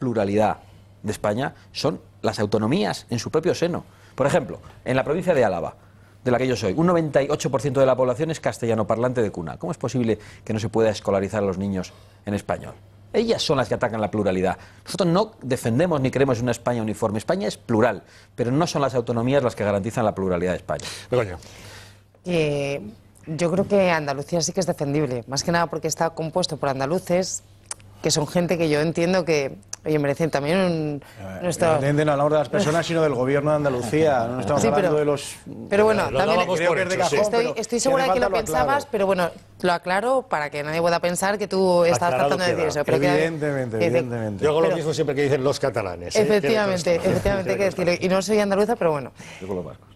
pluralidad de España son las autonomías en su propio seno. Por ejemplo, en la provincia de Álava, de la que yo soy, un 98% de la población es castellano parlante de cuna. ¿Cómo es posible que no se pueda escolarizar a los niños en español? Ellas son las que atacan la pluralidad. Nosotros no defendemos ni creemos en una España uniforme. España es plural, pero no son las autonomías las que garantizan la pluralidad de España. Eh, yo creo que Andalucía sí que es defendible, más que nada porque está compuesto por andaluces, que son gente que yo entiendo que oye, merecen también un, eh, No no a la hora de las personas, sino del gobierno de Andalucía, no estamos hablando de los... Pero bueno, también que estoy, segura de que lo, pensabas, pero bueno, lo aclaro para que nadie pueda pensar que tú estás tratando de decir eso. evidentemente, evidentemente. Yo hago lo mismo siempre que dicen los catalanes. ¿eh? Efectivamente, efectivamente, hay que decirlo. Y no soy andaluza, pero bueno.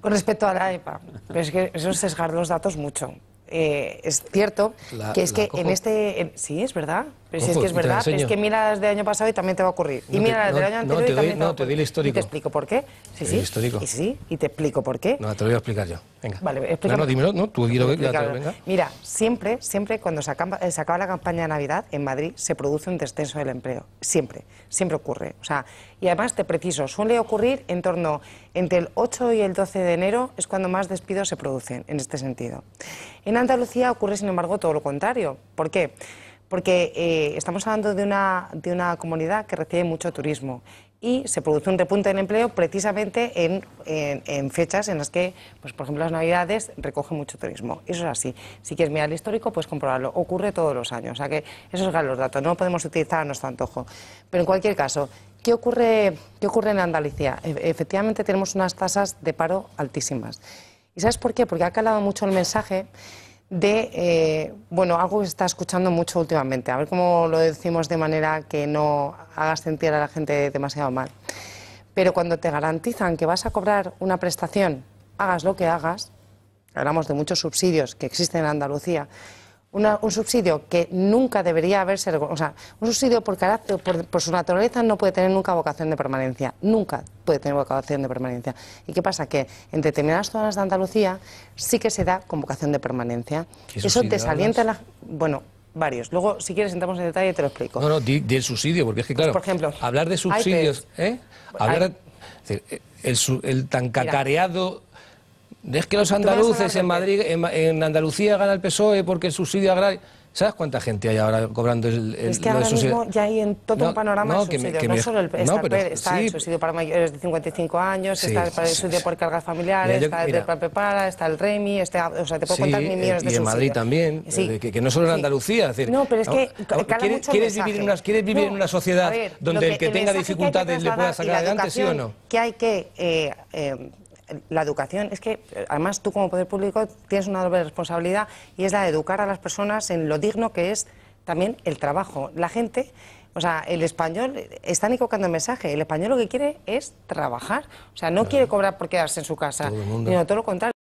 Con respecto a la EPA, es que eso es sesgar los datos mucho. Eh, es cierto que es que en este... sí, es verdad. Pero si es que es verdad, es que mira las del año pasado y también te va a ocurrir. y mira las del año anterior y también te te el histórico. Y te explico por qué. Sí, sí. Y sí, y te explico por qué. No, te lo voy a explicar yo. Venga. Vale, explícame. No, no, no, tú venga. Mira, siempre, siempre cuando eh, se acaba, la campaña de Navidad en Madrid se produce un descenso del empleo. Siempre, siempre ocurre. O sea, y además te preciso, suele ocurrir en torno entre el 8 y el 12 de enero es cuando más despidos se producen en este sentido. En Andalucía ocurre, sin embargo, todo lo contrario. ¿Por qué? Porque eh, estamos hablando de una, de una comunidad que recibe mucho turismo y se produce un repunte en empleo precisamente en, fechas en las que, pues, por ejemplo, las Navidades recoge mucho turismo. Eso es así. Si quieres mirar el histórico, puedes comprobarlo. Ocurre todos los años. O sea que esos son los datos. No podemos utilizar a nuestro antojo. Pero en cualquier caso, ¿qué ocurre, qué ocurre en Andalucía? E, efectivamente tenemos unas tasas de paro altísimas. ¿Y sabes por qué? Porque ha calado mucho el mensaje de, eh, bueno, algo que se está escuchando mucho últimamente, a ver cómo lo decimos de manera que no hagas sentir a la gente demasiado mal. Pero cuando te garantizan que vas a cobrar una prestación, hagas lo que hagas, hablamos de muchos subsidios que existen en Andalucía, un subsidio que nunca debería haberse... O sea, un subsidio por, carácter, por, su naturaleza no puede tener nunca vocación de permanencia. Nunca puede tener vocación de permanencia. ¿Y qué pasa? Que en determinadas zonas de Andalucía sí que se da con vocación de permanencia. Eso desalienta la... Bueno, varios. Luego, si quieres, entramos en detalle y te lo explico. No, no, di, subsidio, porque es que, pues, claro, por ejemplo, hablar de subsidios... ¿eh? Pues, hablar, el, tan cacareado... Es que los andaluces en Madrid, en, Andalucía gana el PSOE porque el subsidio agrario... ¿Sabes cuánta gente hay ahora cobrando el, el Es que ahora subsidio? mismo ya hay en todo el un panorama no, no solo el, PSOE, está el subsidio para mayores de 55 años, está el subsidio por cargas familiares, está el Prepara, está el REMI, este, o sea, te puedo contar mil eh, millones de y subsidios. Y en Madrid también, eh, que, que, no solo en Andalucía. no, pero es que ¿quieres, vivir, en una, sociedad donde el que tenga dificultades le pueda sacar adelante, sí o no? Que hay que eh, la educación, es que eh, además tú como poder público tienes una doble responsabilidad y es la de educar a las personas en lo digno que es también el trabajo. La gente, o sea, el español, eh, está equivocando el mensaje, el español lo que quiere es trabajar, o sea, no quiere cobrar por quedarse en su casa, sino todo lo contrario.